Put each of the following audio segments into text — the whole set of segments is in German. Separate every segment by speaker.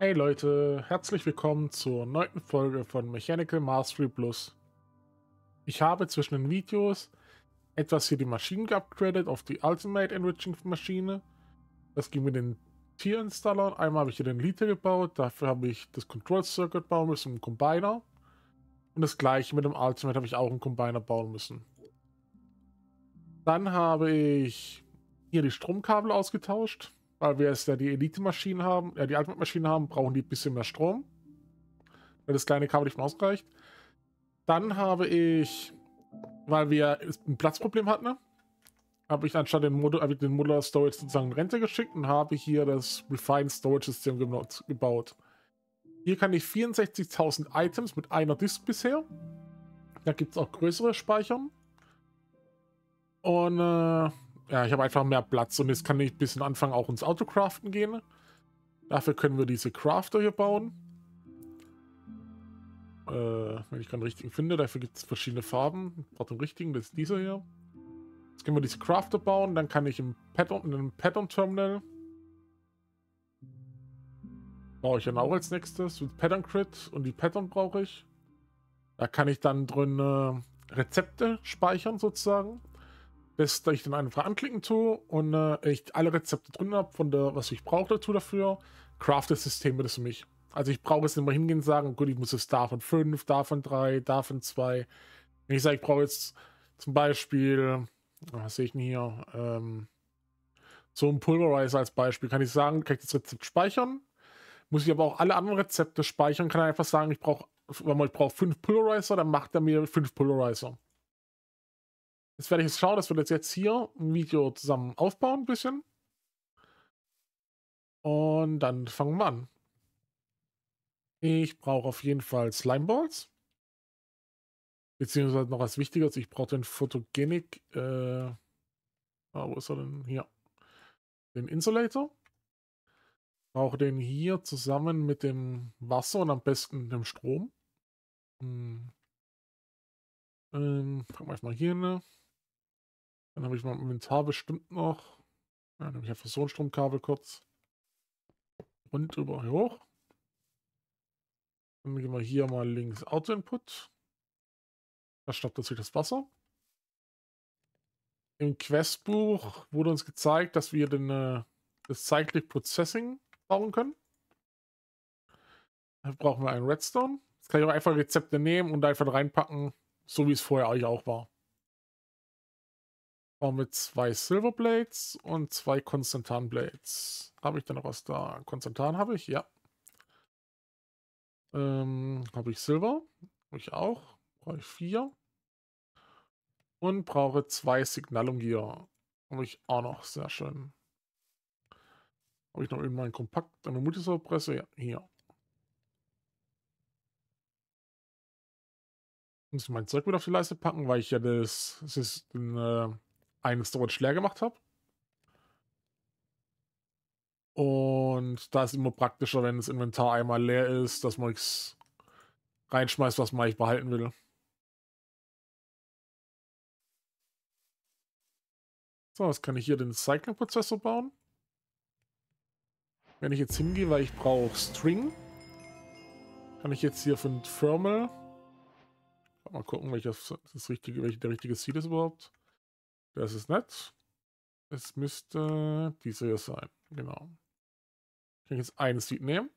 Speaker 1: Hey Leute, herzlich willkommen zur neunten Folge von Mechanical Mastery Plus. Ich habe zwischen den Videos etwas hier die Maschinen geupgradet auf die Ultimate Enriching Maschine. Das ging mit den Tierinstallern. Einmal habe ich hier den Liter gebaut, dafür habe ich das Control Circuit bauen müssen, einen Combiner. Und das gleiche mit dem Ultimate habe ich auch einen Combiner bauen müssen. Dann habe ich hier die Stromkabel ausgetauscht weil wir jetzt ja die Elite-Maschinen haben, ja, die Ultimate-Maschinen haben, brauchen die ein bisschen mehr Strom. Weil das kleine Kabel nicht mehr ausreicht. Dann habe ich, weil wir ein Platzproblem hatten, ne, habe ich anstatt den, Modul, den Modular Storage sozusagen in Rente geschickt und habe hier das Refined Storage System gebaut. Hier kann ich 64.000 Items mit einer Disk bisher. Da gibt es auch größere Speichern. Und äh, ja, ich habe einfach mehr Platz und jetzt kann ich ein bisschen anfangen, auch ins Autocraften gehen. Dafür können wir diese Crafter hier bauen. Äh, wenn ich gerade richtigen finde, dafür gibt es verschiedene Farben. Ich brauche den richtigen, das ist dieser hier. Jetzt können wir diese Crafter bauen, dann kann ich im Pattern, in einem Pattern Terminal brauche ich dann auch als nächstes mit Pattern Crit und die Pattern brauche ich. Da kann ich dann drin äh, Rezepte speichern sozusagen bis ich dann einfach anklicken tue und äh, ich alle Rezepte drin habe, von der, was ich brauche dazu dafür, craft das System das für mich. Also ich brauche jetzt nicht mal hingehen und sagen, gut, ich muss jetzt davon 5, davon 3, davon 2. Wenn ich sage, ich brauche jetzt zum Beispiel, was sehe ich denn hier, ähm, so ein Pulverizer als Beispiel, kann ich sagen, kann ich das Rezept speichern, muss ich aber auch alle anderen Rezepte speichern, kann einfach sagen, ich brauche, wenn man ich brauche fünf Pulverizer, dann macht er mir fünf Pulverizer. Jetzt werde ich jetzt schauen, dass wir das jetzt hier ein Video zusammen aufbauen, ein bisschen. Und dann fangen wir an. Ich brauche auf jeden Fall Slimeballs. Beziehungsweise noch was Wichtiges, ich brauche den Photogenic, äh, ah, wo ist er denn? Hier. Den Insulator. Brauche den hier zusammen mit dem Wasser und am besten dem Strom. Hm. Ähm, packen wir erstmal hier eine. Dann habe ich mein Inventar bestimmt noch. Ja, dann habe ich einfach so ein Stromkabel kurz. Und über hier hoch. Dann gehen wir hier mal links Auto-Input. Da stoppt natürlich das Wasser. Im Questbuch wurde uns gezeigt, dass wir den, äh, das Cyclic Processing bauen können. Da brauchen wir einen Redstone. Jetzt kann ich auch einfach Rezepte nehmen und einfach reinpacken, so wie es vorher eigentlich auch war. Bauen wir zwei Silverblades und zwei Konstantan Blades. Habe ich da noch was da? Konstantan habe ich, ja. Ähm, habe ich Silber? Habe ich auch. Brauche ich vier. Und brauche zwei Signalum Gear. Habe ich auch noch. Sehr schön. Habe ich noch irgendwann Kompakt? Eine Multisorpresse? Ja, hier. Muss ich mein Zeug wieder auf die Leiste packen, weil ich ja das, das ist den, äh, einen Storage leer gemacht habe. Und da ist immer praktischer, wenn das Inventar einmal leer ist, dass man es
Speaker 2: reinschmeißt, was man eigentlich behalten will. So, jetzt kann ich hier den Cycling-Prozessor bauen.
Speaker 1: Wenn ich jetzt hingehe, weil ich brauche String, kann ich jetzt hier von Thermal mal gucken, welches das richtige, welches der richtige Ziel ist überhaupt. Das ist nett. Es müsste dieser hier sein. Genau. Ich kann jetzt einen Seed nehmen.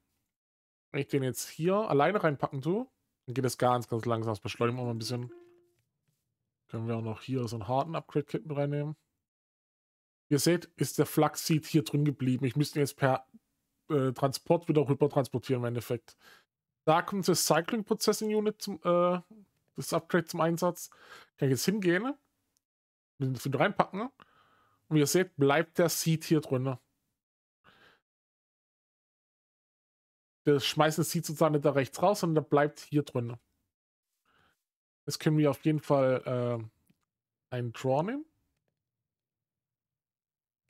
Speaker 1: Wenn ich den jetzt hier alleine reinpacken tue, dann geht das ganz, ganz langsam. Das beschleunigen wir mal ein bisschen. Können wir auch noch hier so einen harten Upgrade-Kit mit reinnehmen. Ihr seht, ist der Flux-Seed hier drin geblieben. Ich müsste ihn jetzt per äh, Transport wieder rüber transportieren im Endeffekt. Da kommt das Cycling Processing Unit zum, äh, das Upgrade zum Einsatz. Kann ich jetzt hingehen, ein bisschen reinpacken. Und wie ihr seht, bleibt der Seed hier drunter. Wir schmeißen das Seed sozusagen nicht da rechts raus, sondern der bleibt hier drunter. Jetzt können wir auf jeden Fall äh, einen Draw nehmen.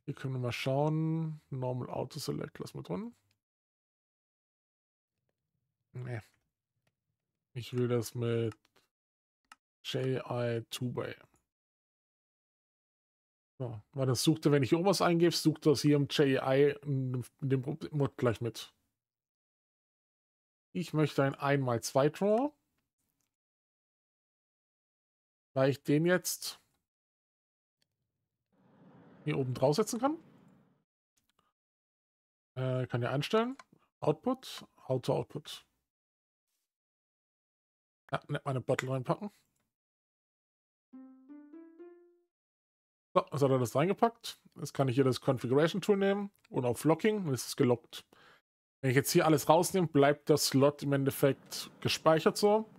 Speaker 1: Hier können wir mal schauen. Normal Auto Select
Speaker 2: lassen wir drin. Nee. Ich will das mit JI 2 way
Speaker 1: ja, weil das suchte, wenn ich irgendwas eingebe, sucht das hier im JEI in
Speaker 2: dem Mod gleich mit. Ich möchte ein 1x2-Draw. Weil ich den jetzt hier oben draufsetzen kann. Äh, kann ja einstellen. Output, Auto-Output. Ja, nicht meine Bottle reinpacken.
Speaker 1: So, jetzt hat er das reingepackt. Jetzt kann ich hier das Configuration Tool nehmen und auf Locking und es ist gelockt. Wenn ich jetzt hier alles rausnehme, bleibt der Slot im Endeffekt gespeichert so,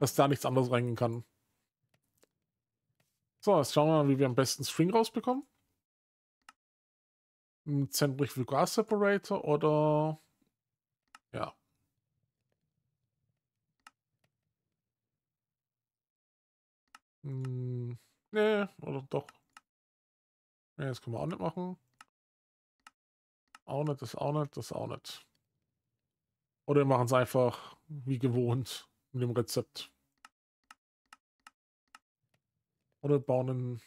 Speaker 1: dass da nichts anderes reingehen kann. So, jetzt schauen wir mal, wie wir am besten String rausbekommen. Zentrich Vulgar Separator oder ja.
Speaker 2: Hm, nee, oder doch. Ne, das können wir auch nicht machen. Auch nicht, das
Speaker 1: auch nicht, das auch nicht. Oder wir machen es einfach wie gewohnt mit dem Rezept. Oder bauen einen.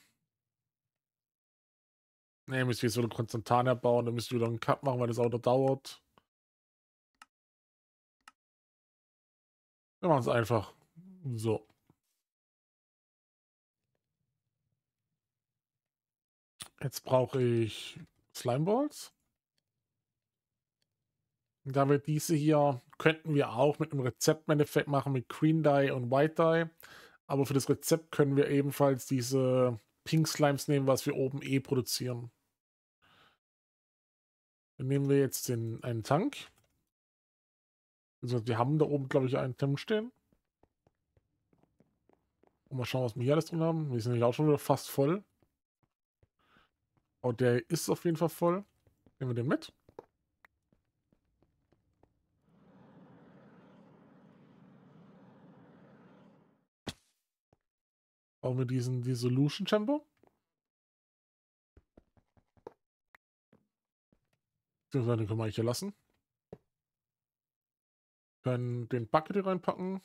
Speaker 2: Ne, müssen wir jetzt wieder Konstantaner bauen, dann müssen wir wieder einen Cut machen, weil das Auto dauert. Wir machen es einfach. So.
Speaker 1: Jetzt brauche ich Slime Balls. Da wir diese hier, könnten wir auch mit einem Rezept im Endeffekt machen, mit Green Dye und White Dye. Aber für das Rezept können wir ebenfalls diese Pink Slimes nehmen, was wir oben eh produzieren. Dann nehmen wir jetzt den, einen Tank. Also wir haben da oben, glaube ich, einen Tank stehen. Und mal schauen, was wir hier alles drin haben. Wir sind ja auch schon wieder fast voll. Oh, der ist auf jeden Fall voll. Nehmen wir den mit. Brauchen wir diesen Dissolution Chamber?
Speaker 2: Beziehungsweise den können wir eigentlich hier lassen. Wir können den Bucket hier reinpacken.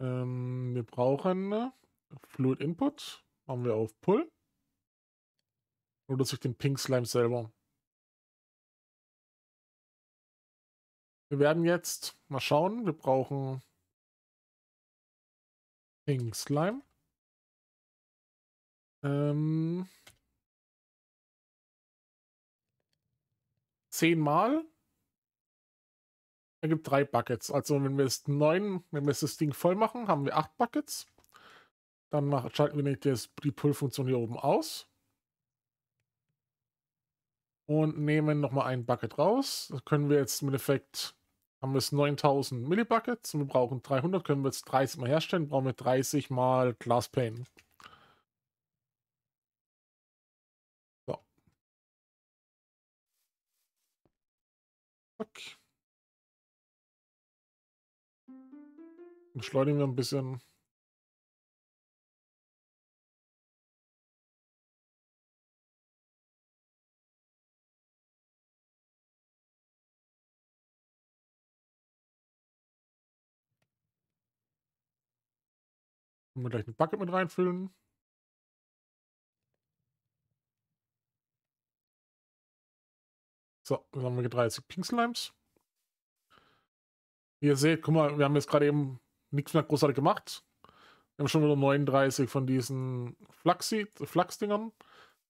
Speaker 2: Ähm, wir brauchen äh, Fluid Input. Machen wir auf Pull. Oder durch den Pink Slime selber. Wir werden jetzt mal schauen. Wir brauchen Pink Slime. Ähm, zehnmal
Speaker 1: ergibt drei Buckets. Also wenn wir es neun, wenn wir es das Ding voll machen, haben wir acht Buckets. Dann mach, schalten wir das, die Pull-Funktion hier oben aus. Und nehmen nochmal ein Bucket raus. Das können wir jetzt im Endeffekt, haben wir es 9000 Millibuckets und wir brauchen 300, können wir jetzt 30 mal herstellen, brauchen wir 30 mal
Speaker 2: Glasspain. So. Okay. Beschleunigen wir ein bisschen. Können gleich ein Bucket mit reinfüllen. So, dann haben wir 30 Pink Slimes.
Speaker 1: ihr seht, guck mal, wir haben jetzt gerade eben nichts mehr großartig gemacht. Wir haben schon wieder 39 von diesen Flux-Dingern.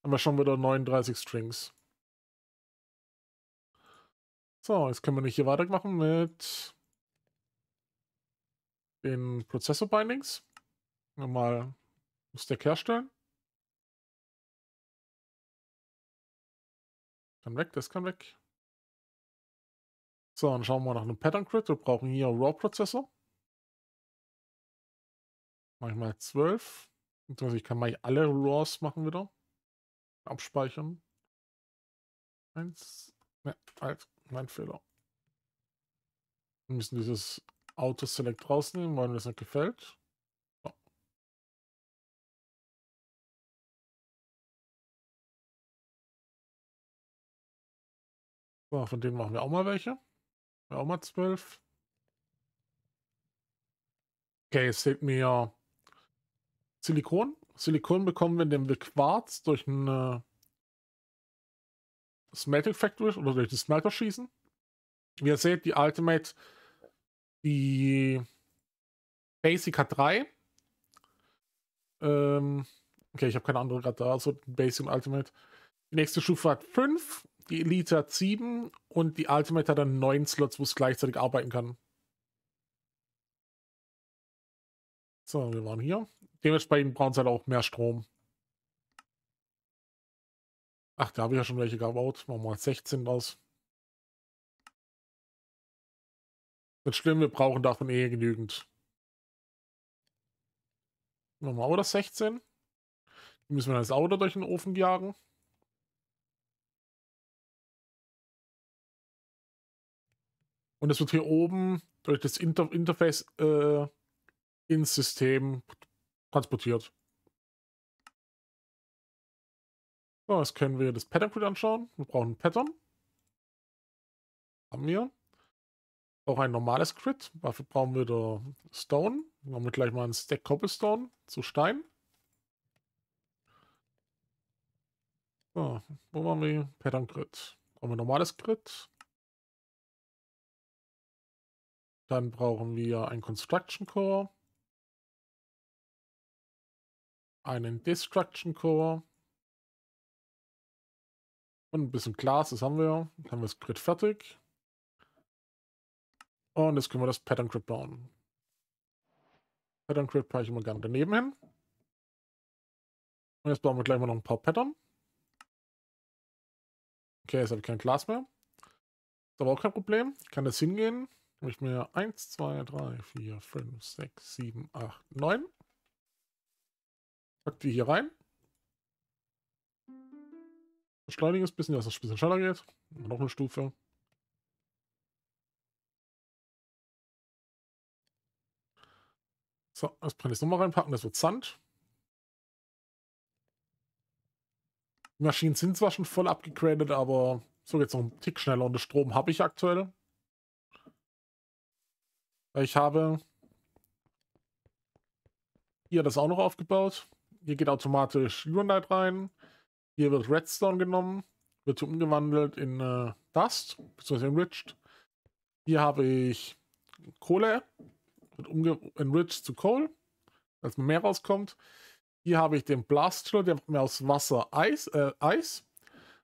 Speaker 1: Haben wir schon wieder 39 Strings. So, jetzt können wir nicht hier weitermachen mit
Speaker 2: den Prozessor-Bindings mal das Deck herstellen. Kann weg, das kann weg. So, dann schauen wir nach einem Pattern Crit. Wir brauchen hier RAW-Prozessor. Manchmal
Speaker 1: 12. Ich kann mal alle RAWs machen wieder. Abspeichern. Eins. Ne, halt, mein Fehler.
Speaker 2: Wir müssen dieses Auto-Select rausnehmen, weil mir das nicht gefällt. So, von dem machen wir auch mal welche. Auch mal zwölf.
Speaker 1: Okay, es fehlt mir Silikon. Silikon bekommen wir, indem wir Quarz durch eine äh, Smelting Factory oder durch den Smelter schießen. Wie ihr seht, die Ultimate, die Basic hat 3. Ähm, okay, ich habe keine andere gerade da, also Basic und Ultimate. Die nächste Stufe hat 5 die Elite hat sieben und die Ultimate hat dann neun Slots, wo es gleichzeitig arbeiten
Speaker 2: kann. So, wir waren hier. Dementsprechend brauchen sie halt auch mehr Strom. Ach, da habe ich ja schon welche gebaut. Machen wir mal 16 aus. Nicht schlimm, wir brauchen davon eh genügend. Machen wir aber das 16. Die müssen wir dann das Auto durch den Ofen jagen. Und es wird hier oben durch das Inter Interface äh, ins System transportiert. So, jetzt können wir das Pattern Grid anschauen. Wir brauchen ein Pattern. Haben wir. Auch ein
Speaker 1: normales Grid. Dafür brauchen wir da Stone. Dann haben wir gleich mal einen Stack Cobblestone zu Stein. So, wo waren
Speaker 2: wir? Pattern Grid. Haben wir normales Grid. Dann brauchen wir ein Construction Core, einen Destruction Core und ein bisschen Glas, das haben wir. Dann haben wir das Grid fertig.
Speaker 1: Und jetzt können wir das Pattern Grid bauen. Pattern Grid packe ich immer gerne daneben hin.
Speaker 2: Und jetzt bauen wir gleich mal noch ein paar Pattern. Okay, jetzt habe ich kein Glas mehr. Ist aber auch kein Problem. Ich kann das hingehen.
Speaker 1: Habe ich mir 1, 2, 3, 4, 5, 6, 7, 8, 9. Pack die hier rein. Beschleunige es ein bisschen, dass das bisschen schneller geht. Noch eine Stufe.
Speaker 2: So, das kann ich nochmal reinpacken, das wird Sand. Die Maschinen sind zwar schon voll
Speaker 1: abgegradet, aber so geht es noch einen Tick schneller und den Strom habe ich aktuell. Ich habe hier das auch noch aufgebaut. Hier geht automatisch Uranite rein. Hier wird Redstone genommen, wird umgewandelt in äh, Dust, bzw. Enriched. Hier habe ich Kohle, wird umge enriched zu Coal, dass mehr rauskommt. Hier habe ich den Blastler, der macht mir aus Wasser Eis. Äh, Eis.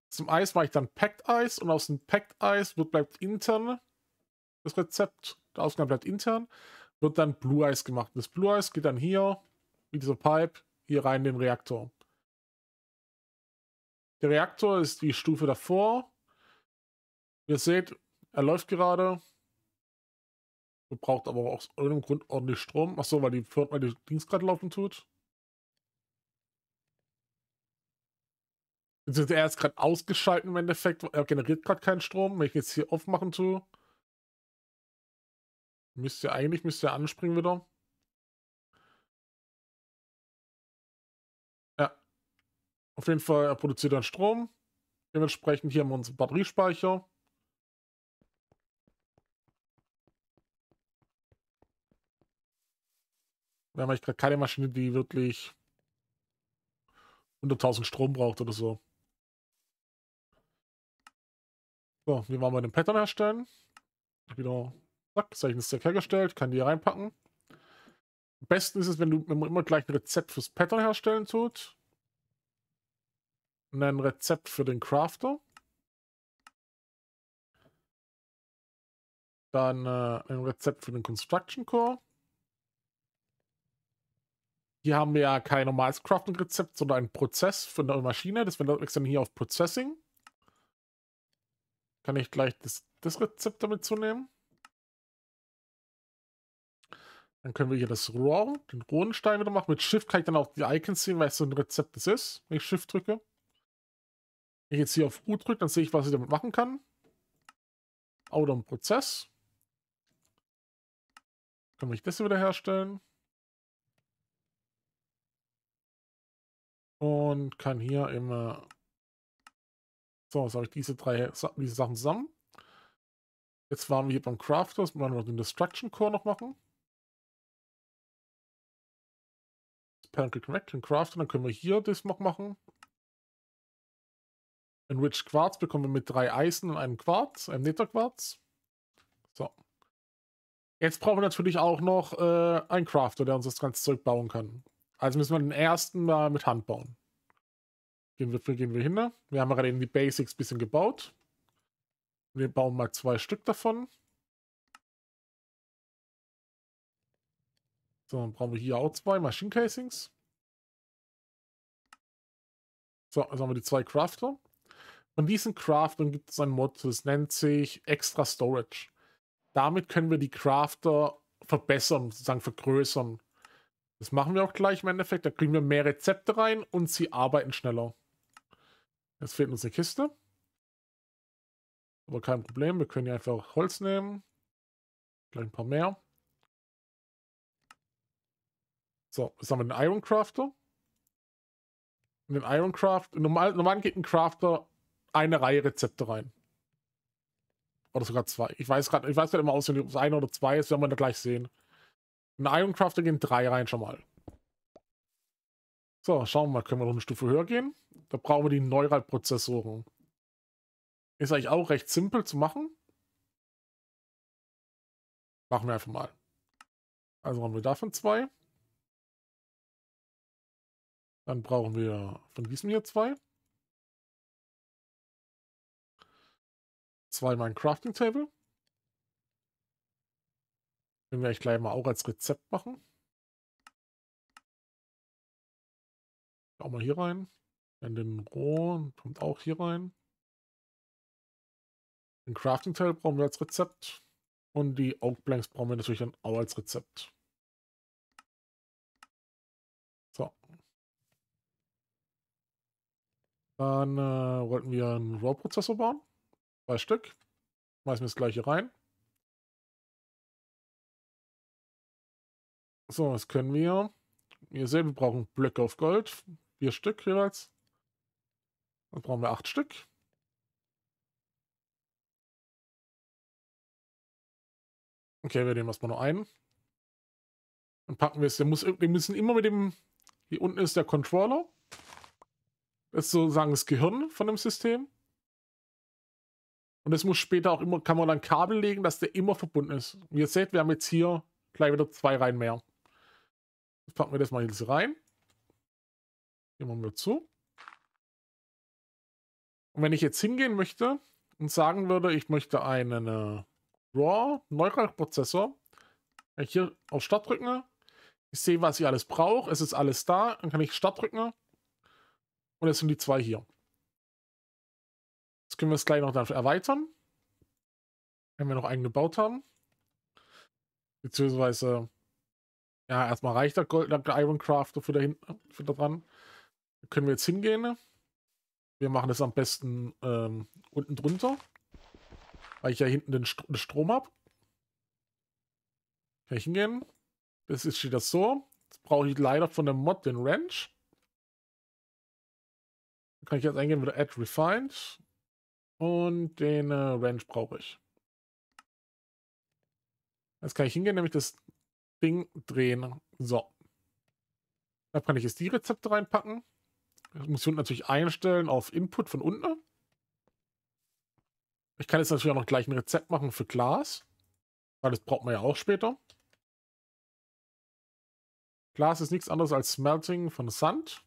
Speaker 1: Zum Eis mache ich dann Packed Eis und aus dem Packed Eis wird, bleibt intern das Rezept der Ausgang bleibt intern, wird dann Blue Eyes gemacht. Das Blue Eyes geht dann hier, wie dieser Pipe, hier rein in den Reaktor. Der Reaktor ist die Stufe davor. Ihr seht, er läuft gerade. Verbraucht aber aus irgendeinem Grund ordentlich Strom. Achso, weil die, Firma die Dings gerade laufen tut. Er ist gerade ausgeschaltet im Endeffekt. Er generiert gerade keinen Strom. Wenn ich jetzt hier aufmachen machen tue,
Speaker 2: Müsste eigentlich müsste anspringen wieder. Ja. Auf jeden Fall, er produziert dann Strom.
Speaker 1: Dementsprechend hier haben wir unseren Batteriespeicher. Wir haben eigentlich gerade keine Maschine, die wirklich 100.000 Strom braucht oder so. So, wir waren bei den Pattern herstellen. Wieder Zack, Stack hergestellt, kann die reinpacken. Am besten ist es, wenn, du, wenn man immer gleich ein Rezept
Speaker 2: fürs Pattern herstellen tut. Und ein Rezept für den Crafter. Dann äh, ein Rezept für den Construction Core. Hier haben wir
Speaker 1: ja kein normales Crafting-Rezept, sondern einen Prozess für eine Maschine. Das wir dann hier auf Processing. Kann ich gleich das, das Rezept damit zunehmen. Dann können wir hier das Raw, den rohen wieder machen. Mit Shift kann ich dann auch die Icons sehen, weil es so ein Rezept das ist, wenn ich Shift drücke. Wenn ich jetzt hier auf U drücke, dann sehe ich, was ich damit machen kann. Outer Prozess.
Speaker 2: Kann ich das wieder herstellen. Und kann hier immer... So, jetzt habe ich diese drei diese Sachen zusammen. Jetzt waren wir hier beim Crafters, wir wollen wir den Destruction Core noch machen. Parental Connect in Craft und dann können wir hier das noch machen. Enrich
Speaker 1: Quarz bekommen wir mit drei Eisen und einem Quarz, einem Netherquarz. So. Jetzt brauchen wir natürlich auch noch äh, einen Crafter, der uns das ganze Zeug bauen kann. Also müssen wir den ersten mal mit Hand bauen. Gehen wir, gehen wir hin. Ne? Wir haben gerade eben die Basics ein bisschen gebaut. Wir bauen mal zwei Stück davon.
Speaker 2: So, dann brauchen wir hier auch zwei Machine Casings. So, also haben wir die zwei Crafter.
Speaker 1: Von diesen Craftern gibt es ein Mod, das nennt sich Extra Storage. Damit können wir die Crafter verbessern, sozusagen vergrößern. Das machen wir auch gleich im Endeffekt. Da kriegen wir mehr Rezepte rein und sie arbeiten schneller. Jetzt fehlt uns eine Kiste.
Speaker 2: Aber kein Problem, wir können hier einfach Holz nehmen. Gleich ein paar mehr. So, jetzt haben wir den Ironcrafter.
Speaker 1: Und den Ironcraft. Normal, normal geht ein Crafter eine Reihe Rezepte rein. Oder sogar zwei. Ich weiß gerade, ich weiß gerade immer aus, wenn es eine oder zwei ist, werden wir da gleich sehen. Ein Iron Crafter gehen drei rein schon mal. So, schauen wir mal, können wir noch eine Stufe höher gehen? Da brauchen wir die Neural-Prozessoren.
Speaker 2: Ist eigentlich auch recht simpel zu machen. Machen wir einfach mal. Also haben wir davon zwei. Dann brauchen wir von diesem hier zwei. Zweimal ein Crafting Table. Den werde ich gleich mal auch als Rezept machen. Auch mal hier rein. Dann den Roh kommt auch hier rein. Den Crafting Table brauchen wir als Rezept. Und die Oak Blanks brauchen wir natürlich dann auch als Rezept. Dann äh, wollten wir einen RAW-Prozessor bauen. Zwei Stück. Schmeißen wir das gleiche rein. So, was können wir? Ihr seht, wir brauchen Blöcke auf Gold. Vier Stück jeweils. Dann brauchen wir acht Stück. Okay, wir nehmen erstmal nur einen. Dann packen wir es. wir müssen immer mit dem.
Speaker 1: Hier unten ist der Controller ist sozusagen das Gehirn von dem System. Und es muss später auch immer, kann man dann Kabel legen, dass der immer verbunden ist. Und ihr seht, wir haben jetzt hier gleich wieder zwei Reihen mehr. Jetzt packen wir das mal jetzt rein. Hier machen wir zu. Und wenn ich jetzt hingehen möchte und sagen würde, ich möchte einen äh, RAW neural wenn ich hier auf Start drücke, ich sehe, was ich alles brauche, es ist alles da, dann kann ich Start drücken und jetzt sind die zwei hier. Jetzt können wir es gleich noch dafür erweitern. Wenn wir noch einen gebaut haben. Beziehungsweise, ja, erstmal reicht der, Gold, der Crafter dafür da hinten, für da dran. Da können wir jetzt hingehen. Wir machen das am besten ähm, unten drunter, weil ich ja hinten den, St den Strom habe. Kann ich hingehen. Das ist steht das so. Jetzt brauche ich leider von der Mod den
Speaker 2: Ranch kann ich jetzt eingehen mit Add Refined und den äh, Range brauche ich.
Speaker 1: Jetzt kann ich hingehen, nämlich das Ding drehen. So. Da kann ich jetzt die Rezepte reinpacken. Das muss ich unten natürlich einstellen auf Input von unten. Ich kann jetzt natürlich auch noch gleich ein Rezept machen für Glas. Weil das braucht man ja auch später. Glas ist nichts anderes als Smelting von Sand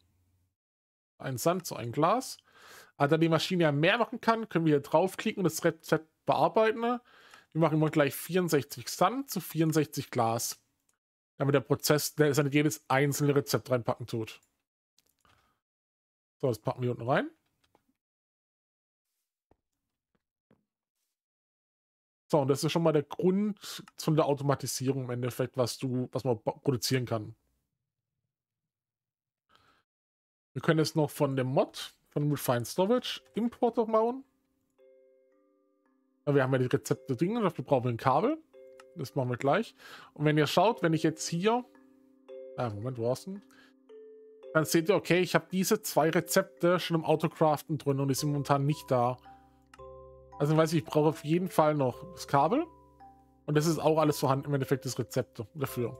Speaker 1: ein Sand, so ein Glas. Aber ah, da die Maschine ja mehr machen kann, können wir hier draufklicken und das Rezept bearbeiten. Wir machen immer gleich 64 Sand zu 64 Glas. Damit der Prozess der ist an jedes einzelne Rezept reinpacken
Speaker 2: tut. So, das packen wir unten rein. So, und das ist schon mal der Grund zu
Speaker 1: der Automatisierung im Endeffekt, was du, was man produzieren kann. Wir können jetzt noch von dem Mod, von Refined Storage, Importer bauen. Wir haben ja die Rezepte drin, dafür brauchen wir ein Kabel. Das machen wir gleich. Und wenn ihr schaut, wenn ich jetzt hier... Ah, Moment, wo hast du Dann seht ihr, okay, ich habe diese zwei Rezepte schon im Autocraften drin und die sind momentan nicht da. Also weiß ich, ich brauche auf jeden Fall noch das Kabel. Und das ist auch alles vorhanden, im Endeffekt das Rezept dafür.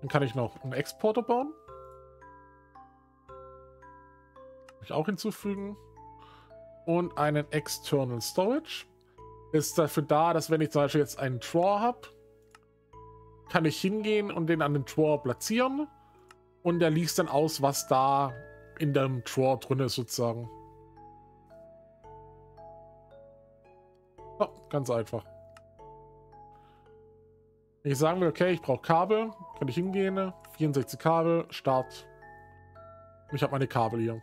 Speaker 1: Dann kann ich noch einen Exporter bauen. ich auch hinzufügen. Und einen External Storage. Ist dafür da, dass wenn ich zum Beispiel jetzt einen Draw habe, kann ich hingehen und den an den Drawer platzieren. Und der liest dann aus, was da in dem Drawer drin ist, sozusagen. So, ganz einfach. ich sagen will, okay, ich brauche Kabel, kann ich hingehen. 64 Kabel, Start. Ich habe meine Kabel hier.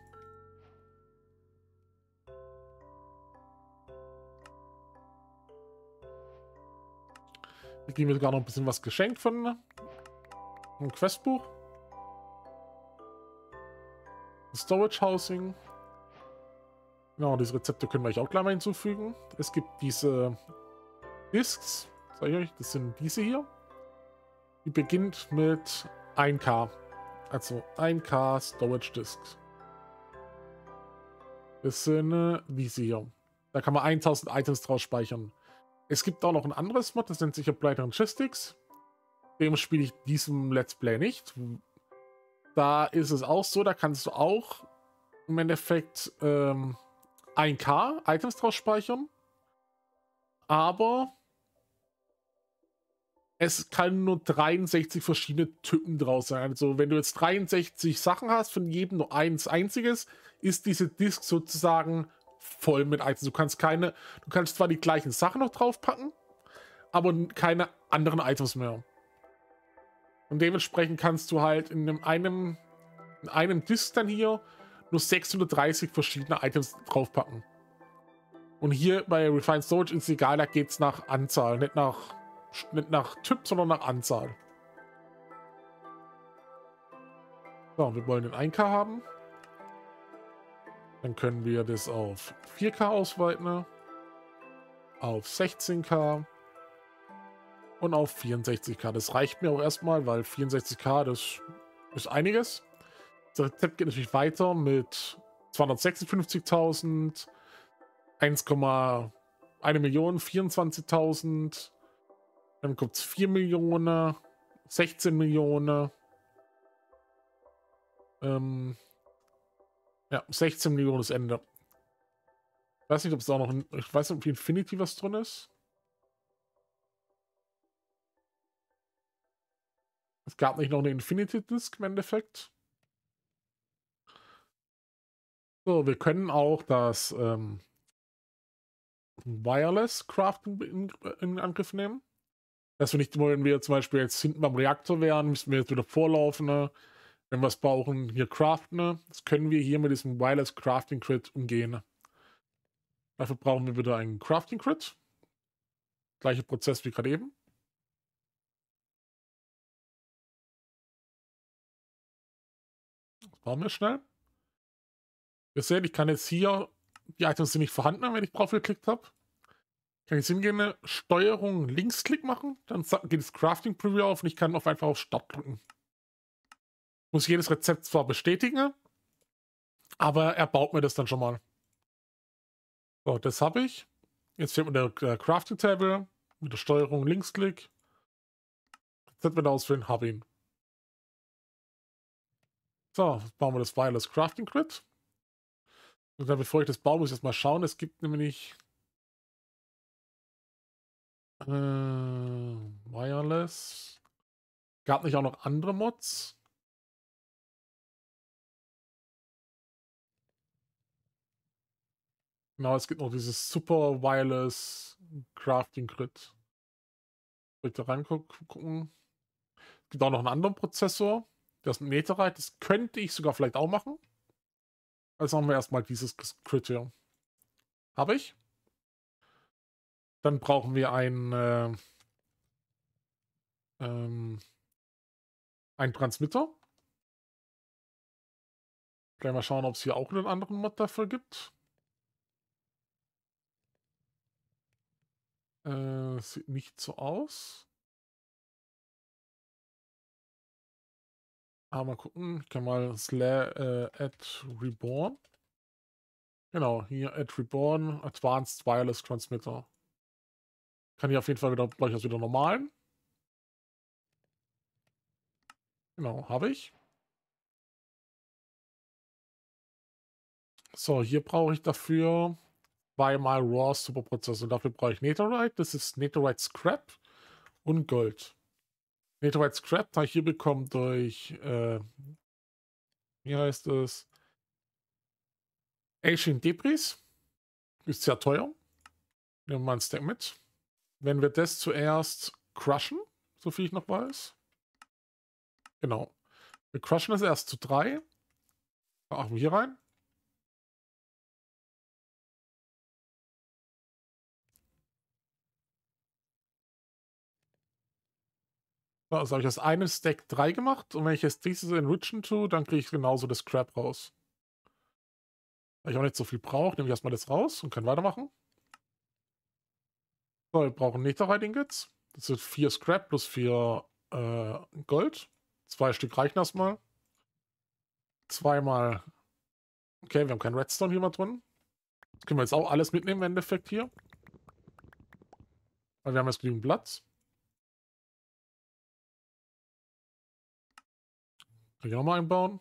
Speaker 1: Ich kriege mir sogar noch ein bisschen was geschenkt von einem Questbuch. Storage Housing. Genau, diese Rezepte können wir euch auch gleich mal hinzufügen. Es gibt diese Discs, sage ich euch, das sind diese hier. Die beginnt mit 1K. Also 1K Storage Discs. Das sind äh, diese hier. Da kann man 1000 Items draus speichern. Es gibt auch noch ein anderes Mod, das nennt sich Applied Ranchistics. Dem spiele ich diesem Let's Play nicht. Da ist es auch so, da kannst du auch im Endeffekt ähm, 1K Items draus speichern. Aber es kann nur 63 verschiedene Typen draus sein. Also wenn du jetzt 63 Sachen hast, von jedem nur eins einziges, ist diese Disk sozusagen voll mit Items. Du kannst keine, du kannst zwar die gleichen Sachen noch draufpacken, aber keine anderen Items mehr. Und dementsprechend kannst du halt in einem, einem, in einem Disk dann hier nur 630 verschiedene Items draufpacken. Und hier bei Refined Storage ist es egal, da geht es nach Anzahl, nicht nach, nicht nach Typ, sondern nach Anzahl. So, wir wollen den 1K haben. Dann können wir das auf 4K ausweiten, ne? auf 16K und auf 64K. Das reicht mir auch erstmal, weil 64K, das ist einiges. Das Rezept geht natürlich weiter mit 256.000, 1,1 Million, 24.000, dann kommt es 4 Millionen, 16 Millionen, ähm, ja, 16 Millionen ist Ende. Ich weiß nicht, ob es auch noch. ein, ich weiß nicht, ob Infinity was drin ist. Es gab nicht noch eine Infinity Disk im Endeffekt. So, wir können auch das ähm, Wireless Crafting in, in, Angriff nehmen. Dass wir nicht, wenn wir zum Beispiel jetzt hinten beim Reaktor wären, müssen wir jetzt wieder vorlaufen. Ne? wenn wir es brauchen, hier craften. Ne? Das können wir hier mit diesem Wireless Crafting Crit umgehen.
Speaker 2: Dafür brauchen wir wieder einen Crafting Crit. Gleicher Prozess wie gerade eben. Das brauchen wir schnell. Ihr seht, ich kann jetzt hier,
Speaker 1: die Items sind nicht vorhanden, wenn ich drauf geklickt habe. Kann ich jetzt hingehen, Steuerung Linksklick machen, dann geht das Crafting Preview auf und ich kann auf einfach auf Start drücken muss jedes Rezept zwar bestätigen, aber er baut mir das dann schon mal. So, das habe ich. Jetzt fehlt mir der äh, Crafting Table mit der Steuerung Linksklick. Rezeptment auswählen, habe ihn. So, jetzt bauen wir das Wireless Crafting Grid. Und dann, bevor ich das baue, muss ich jetzt
Speaker 2: mal schauen. Es gibt nämlich äh, Wireless. Gab nicht auch noch andere Mods? Genau, es gibt noch dieses Super Wireless Crafting Grid.
Speaker 1: Wollt da reingucken? Es gibt auch noch einen anderen Prozessor. Der ist ein Meterite. Das könnte ich sogar vielleicht auch machen. Also haben wir erstmal dieses Grid hier.
Speaker 2: Habe ich. Dann brauchen wir ein, äh, ähm, ein Transmitter. Gleich mal schauen, ob es hier auch einen anderen Mod dafür gibt. Äh, sieht nicht so aus. Aber ah, mal gucken, ich kann mal slash äh, at reborn. Genau, hier
Speaker 1: at reborn, advanced wireless transmitter. Kann ich auf jeden Fall wieder gleich als wieder
Speaker 2: normalen. Genau, habe ich. So, hier brauche ich dafür
Speaker 1: zweimal Raw Superprozess und dafür brauche ich Netherite. Das ist Netherite Scrap und Gold. Netherite Scrap habe ich hier bekommen durch, äh, wie heißt es? Asian Debris. Ist sehr teuer. Nehmen wir mal einen Stack mit. Wenn wir das zuerst
Speaker 2: crushen, so viel ich noch weiß. Genau. Wir crushen das erst zu drei. Machen wir hier rein. Also habe ich aus einem Stack drei gemacht und wenn ich jetzt dieses Enrichen
Speaker 1: tue, dann kriege ich genauso das Crap raus. Weil ich auch nicht so viel brauche, nehme ich erstmal das raus und kann weitermachen. So, wir brauchen Netherite-Ingots. Das sind vier Scrap plus vier äh, Gold. Zwei Stück reichen erstmal. Zweimal. Okay, wir haben keinen Redstone hier mal drin.
Speaker 2: Können wir jetzt auch alles mitnehmen im Endeffekt hier. Weil wir haben jetzt genügend Platz. Kann ich auch mal einbauen?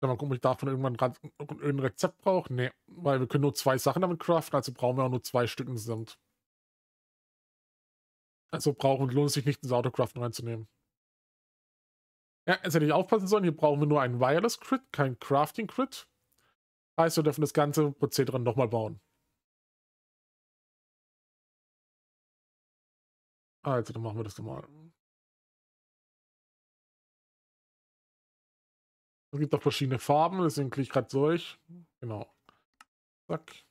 Speaker 2: Dann mal gucken, ob ich davon irgendwann ein Rezept brauche. Nee, weil wir können
Speaker 1: nur zwei Sachen damit craften, also brauchen wir auch nur zwei Stück insgesamt. Also brauchen lohnt es sich nicht, ins Autocraften reinzunehmen. Ja, jetzt hätte ich aufpassen sollen, hier
Speaker 2: brauchen wir nur einen Wireless-Crit, kein Crafting-Crit. Heißt, wir dürfen das ganze Prozedere nochmal bauen. Also, dann machen wir das nochmal. Es gibt auch verschiedene Farben, deswegen klicke ich gerade durch. Genau. Zack.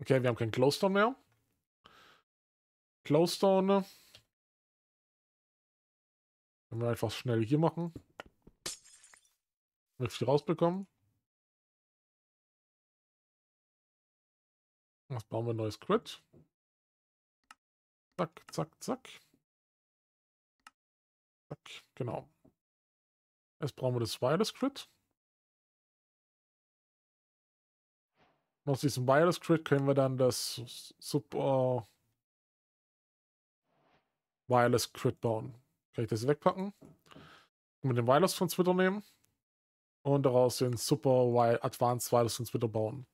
Speaker 2: Okay, wir haben keinen Glowstone mehr. Glowstone. Können wir einfach schnell hier machen. Damit viel rausbekommen. Jetzt bauen wir ein neues Grid. Zack, zack, zack. Zack, genau. Jetzt brauchen wir das Wireless Grid. aus diesem Wireless Grid können wir dann das Super
Speaker 1: äh, Wireless Grid bauen. Kann ich das wegpacken? Mit dem Wireless von Twitter nehmen und daraus den Super Advanced Wireless von Twitter bauen.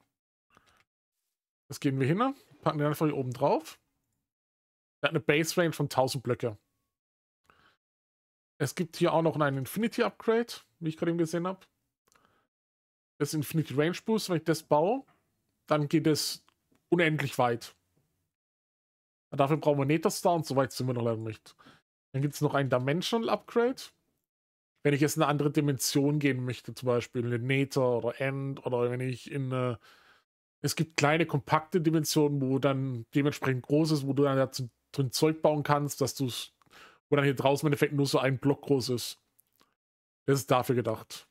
Speaker 1: Das gehen wir hin, ne? packen den einfach hier oben drauf. Er hat eine Base Range von 1000 Blöcke. Es gibt hier auch noch ein Infinity Upgrade, wie ich gerade eben gesehen habe. Das Infinity Range Boost, wenn ich das baue, dann geht es unendlich weit. Dafür brauchen wir Star und so weit sind wir noch leider nicht. Dann gibt es noch ein Dimensional Upgrade. Wenn ich jetzt in eine andere Dimension gehen möchte, zum Beispiel in Neta oder End oder wenn ich in eine. Es gibt kleine, kompakte Dimensionen, wo dann dementsprechend groß ist, wo du dann dazu drin Zeug bauen kannst, dass du es wo dann hier draußen im Endeffekt nur so ein Block groß ist. Das ist dafür gedacht.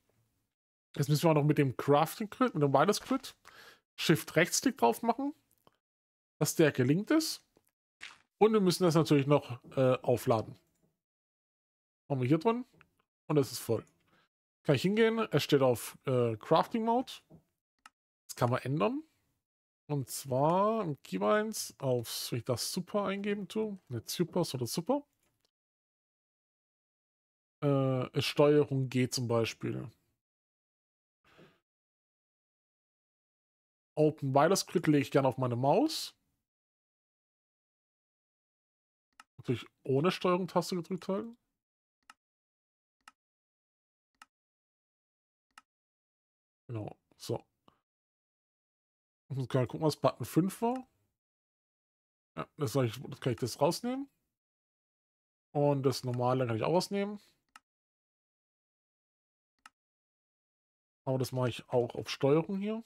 Speaker 1: Jetzt müssen wir auch noch mit dem Crafting Crit, mit dem Wireless Crit, Shift Rechtsklick drauf machen, dass der gelingt ist. Und wir müssen das natürlich noch äh, aufladen. Machen wir hier drin und das ist voll. Kann ich hingehen, es steht auf äh, Crafting Mode. Das kann man ändern. Und zwar im Keybinds auf, wenn ich das Super eingeben tue, nicht Super, sondern
Speaker 2: Super äh, Steuerung G zum Beispiel. Open Wireless Grid lege ich gerne auf meine Maus. Natürlich ohne Steuerung-Taste gedrückt halten. Genau, so. Jetzt kann ich gucken, was Button 5 war. Ja, das, ich, das kann ich das rausnehmen. Und das normale kann ich auch rausnehmen. Aber das mache ich auch auf Steuerung hier.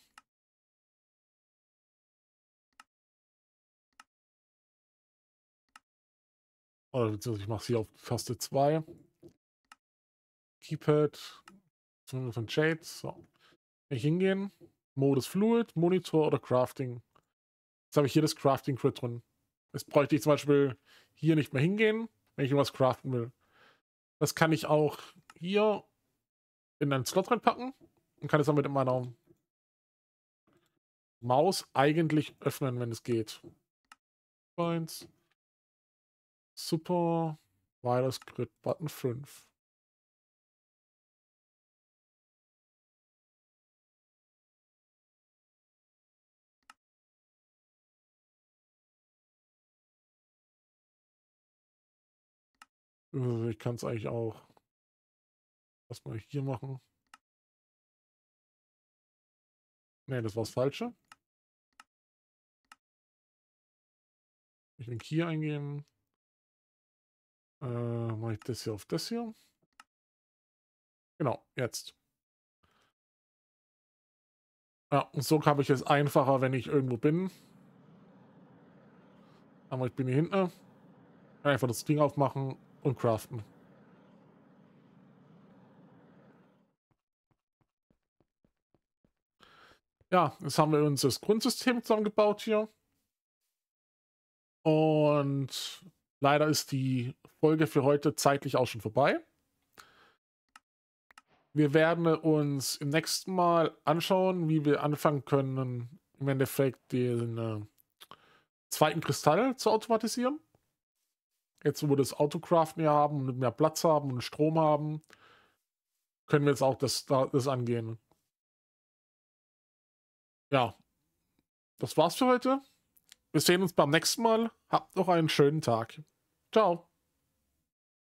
Speaker 2: Oder beziehungsweise ich mache es hier auf Taste 2. Keypad
Speaker 1: von Jade. So. Wenn ich hingehen, Modus Fluid, Monitor oder Crafting. Jetzt habe ich hier das Crafting Crit drin. Jetzt bräuchte ich zum Beispiel hier nicht mehr hingehen, wenn ich irgendwas craften will. Das kann ich auch hier
Speaker 2: in einen Slot reinpacken und kann es dann mit meiner Maus eigentlich öffnen, wenn es geht. Eins. Super. Virus Grid Button 5. Äh, ich kann es eigentlich auch erstmal hier machen. Ne, das war das Falsche. Ich den Key eingeben. Äh, mache ich das hier auf das hier. Genau, jetzt. Ja, und so habe ich es einfacher, wenn ich
Speaker 1: irgendwo bin. Aber ich bin hier hinten. Einfach das Ding aufmachen und craften. Ja, jetzt haben wir uns das Grundsystem zusammengebaut hier. Und leider ist die Folge für heute zeitlich auch schon vorbei. Wir werden uns im nächsten Mal anschauen, wie wir anfangen können, im Endeffekt den äh, zweiten Kristall zu automatisieren. Jetzt, wo wir das Autocraften mehr haben und mehr Platz haben und Strom haben, können wir jetzt auch das, das angehen. Ja,
Speaker 2: das war's für heute. Wir sehen uns beim nächsten Mal. Habt noch einen schönen Tag. Ciao.